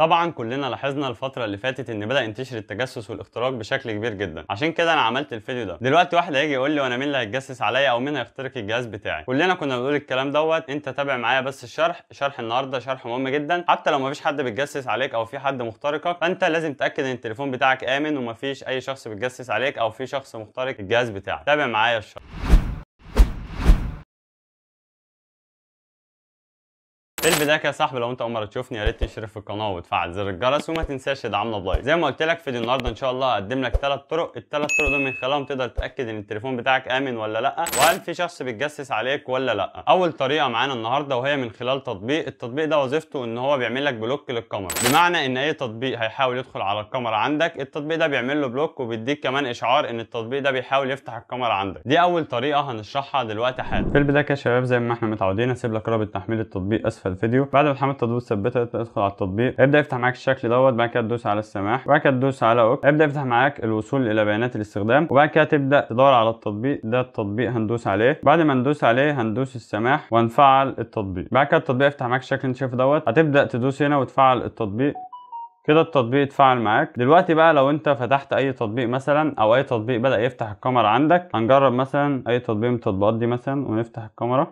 طبعا كلنا لاحظنا الفتره اللي فاتت ان بدا ينتشر التجسس والاختراق بشكل كبير جدا عشان كده انا عملت الفيديو ده دلوقتي واحد هيجي يقول لي وانا مين اللي هيتجسس عليا او مين هيخترق الجهاز بتاعي كلنا كنا بنقول الكلام دوت انت تابع معايا بس الشرح شرح النهارده شرح مهم جدا حتى لو مفيش حد بيتجسس عليك او في حد مخترقك فانت لازم تتاكد ان التليفون بتاعك امن ومفيش اي شخص بيتجسس عليك او في شخص مخترق الجهاز بتاعك تابع معايا الشرح في البدايه يا صاحبي لو انت اول مره تشوفني يا ريت تشترك في القناه وتفعل زر الجرس وما تنساش تدعمنا بلايك زي ما قلت لك فيديو النهارده ان شاء الله هقدم لك ثلاث طرق الثلاث طرق دول من خلالهم تقدر تتاكد ان التليفون بتاعك امن ولا لا وهل في شخص بيتجسس عليك ولا لا اول طريقه معانا النهارده وهي من خلال تطبيق التطبيق ده وظيفته ان هو بيعمل لك بلوك للكاميرا بمعنى ان اي تطبيق هيحاول يدخل على الكاميرا عندك التطبيق ده بيعمل له بلوك وبيديك كمان اشعار ان التطبيق ده بيحاول يفتح الكاميرا عندك دي اول طريقه هنشرحها دلوقتي حالا في البدايه يا شباب زي ما احنا متعودين هسيب لك رابط تحميل التطبيق اسفل الفيديو بعد ما تحمل التطبيق ثبتها ادخل على التطبيق هيبدا يفتح معاك الشكل دوت بعد كده تدوس على السماح وبعد كده تدوس على اوك هيبدا يفتح معاك الوصول الى بيانات الاستخدام وبعد كده تبدا تدور على التطبيق ده التطبيق هندوس عليه بعد ما ندوس عليه هندوس السماح ونفعل التطبيق بعد كده التطبيق يفتح معاك الشكل اللي انت شايفه دوت هتبدا تدوس هنا وتفعل التطبيق كده التطبيق اتفعل معاك دلوقتي بقى لو انت فتحت اي تطبيق مثلا او اي تطبيق بدا يفتح الكاميرا عندك هنجرب مثلا اي تطبيق من التطبيقات دي مثلا ونفتح الكاميرا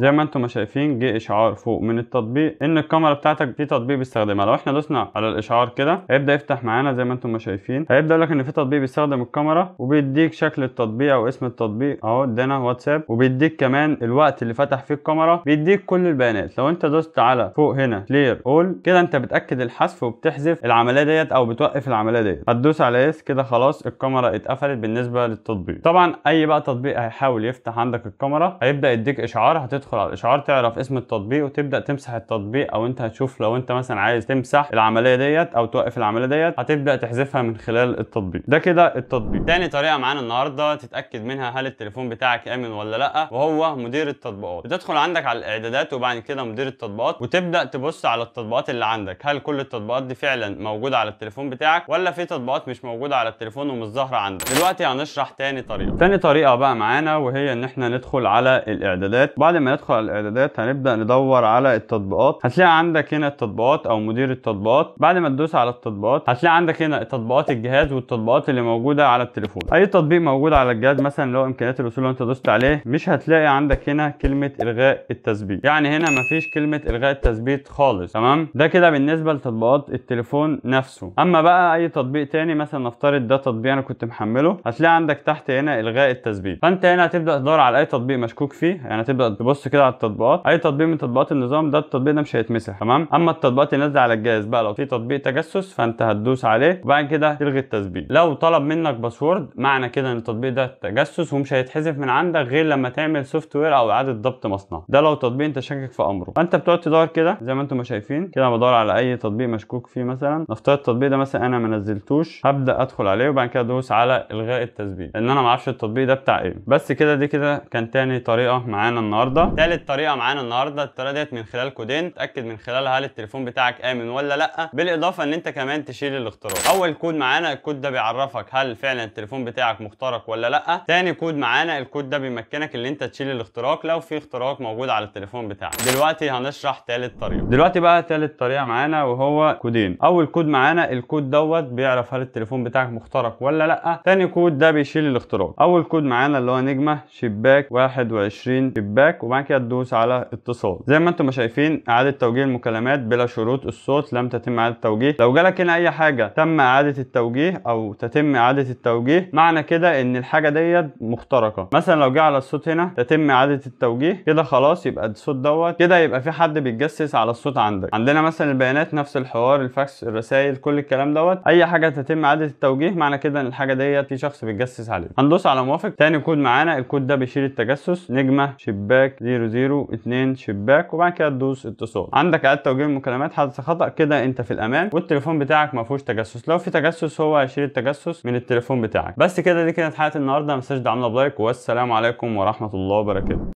زي ما انتم ما شايفين جه اشعار فوق من التطبيق ان الكاميرا بتاعتك في تطبيق بيستخدمها لو احنا دوسنا على الاشعار كده هيبدا يفتح معانا زي ما انتم ما شايفين هيبدا يقول لك ان في تطبيق بيستخدم الكاميرا وبيديك شكل التطبيق او اسم التطبيق اهو ادانا واتساب وبيديك كمان الوقت اللي فتح فيه الكاميرا بيديك كل البيانات لو انت دوست على فوق هنا كلير اول كده انت بتاكد الحذف وبتحذف العمليه ديت او بتوقف العمليه ديت هتدوس على اس كده خلاص الكاميرا اتقفلت بالنسبه للتطبيق طبعا اي بقى تطبيق هيحاول يفتح عندك الكاميرا هيبدا يديك اشعار هتدخل تدخل على الاشعار تعرف اسم التطبيق وتبدا تمسح التطبيق او انت هتشوف لو انت مثلا عايز تمسح العمليه ديت او توقف العمليه ديت هتبدا تحذفها من خلال التطبيق ده كده التطبيق تاني طريقه معانا النهارده تتاكد منها هل التليفون بتاعك امن ولا لا وهو مدير التطبيقات بتدخل عندك على الاعدادات وبعد كده مدير التطبيقات وتبدا تبص على التطبيقات اللي عندك هل كل التطبيقات دي فعلا موجوده على التليفون بتاعك ولا في تطبيقات مش موجوده على التليفون ومش ظاهره عندك دلوقتي هنشرح تاني طريقه تاني طريقه بقى معانا وهي ان احنا ندخل على الاعدادات بعد ما هندخل على الاعدادات هنبدا ندور على التطبيقات هتلاقي عندك هنا التطبيقات او مدير التطبيقات بعد ما تدوس على التطبيقات هتلاقي عندك هنا تطبيقات الجهاز والتطبيقات اللي موجوده على التليفون اي تطبيق موجود على الجهاز مثلا لو امكانيات الوصول لو انت دوست عليه مش هتلاقي عندك هنا كلمه الغاء التثبيت يعني هنا مفيش كلمه الغاء التثبيت خالص تمام ده كده بالنسبه لتطبيقات التليفون نفسه اما بقى اي تطبيق تاني مثلا نفترض ده تطبيق انا كنت محمله هتلاقي عندك تحت هنا الغاء التثبيت فانت هنا هتبدا تدور على اي تطبيق مشكوك فيه يعني هتبدا تبص كده على التطبيقات اي تطبيق من تطبيقات النظام ده التطبيق ده مش هيتمسح تمام اما التطبيقات اللي نازله على الجهاز بقى لو في تطبيق تجسس فانت هتدوس عليه وبعد كده تلغي التثبيت لو طلب منك باسورد معنى كده ان التطبيق ده تجسس ومش هيتحذف من عندك غير لما تعمل سوفت وير او اعاده ضبط مصنع ده لو تطبيق انت شاكك في امره فانت بتقعد تدور كده زي ما انتم شايفين كده بدور على اي تطبيق مشكوك فيه مثلا نفترض التطبيق ده مثلا انا ما نزلتوش هبدا ادخل عليه وبعد كده ادوس على الغاء التثبيت لان انا ما اعرفش التطبيق ده بتاع ايه بس كده دي كده كان تاني طريقه معانا النهارده تالت ثالث طريقه معانا النهارده الطريقه ديت من خلال كودين تاكد من خلالها هل التليفون بتاعك امن ولا لا بالاضافه ان انت كمان تشيل الاختراق اول كود معانا الكود ده بيعرفك هل فعلا التليفون بتاعك مخترق ولا لا ثاني كود معانا الكود ده بيمكنك ان انت تشيل الاختراق لو في اختراق موجود على التليفون بتاعك دلوقتي هنشرح ثالث طريقه دلوقتي بقى ثالث طريقه معانا وهو كودين اول كود معانا الكود دوت بيعرف هل التليفون بتاعك مخترق ولا لا ثاني كود ده بيشيل الاختراق اول كود معانا اللي هو نجمه شباك 21 شباك وبعد معاك تدوس على اتصال زي ما انتم شايفين اعاده توجيه المكالمات بلا شروط الصوت لم تتم اعاده التوجيه لو جالك هنا اي حاجه تم اعاده التوجيه او تتم اعاده التوجيه معنى كده ان الحاجه ديت مخترقه مثلا لو جه على الصوت هنا تتم اعاده التوجيه كده خلاص يبقى الصوت دوت كده يبقى في حد بيتجسس على الصوت عندك عندنا مثلا البيانات نفس الحوار الفاكس الرسائل كل الكلام دوت اي حاجه تتم اعاده التوجيه معنى كده ان الحاجه ديت في شخص بيتجسس عليها هندوس على موافق تاني كود معانا الكود ده بيشيل التجسس نجمه شباك 002 شباك وبعد كده تدوس اتصال عندك اعاده توجيه المكالمات حدث خطا كده انت في الامان والتليفون بتاعك ما فيهوش تجسس لو في تجسس هو هيشيل التجسس من التليفون بتاعك بس كده دي كانت حلقه النهارده ما تنساش تدعمنا بلايك والسلام عليكم ورحمه الله وبركاته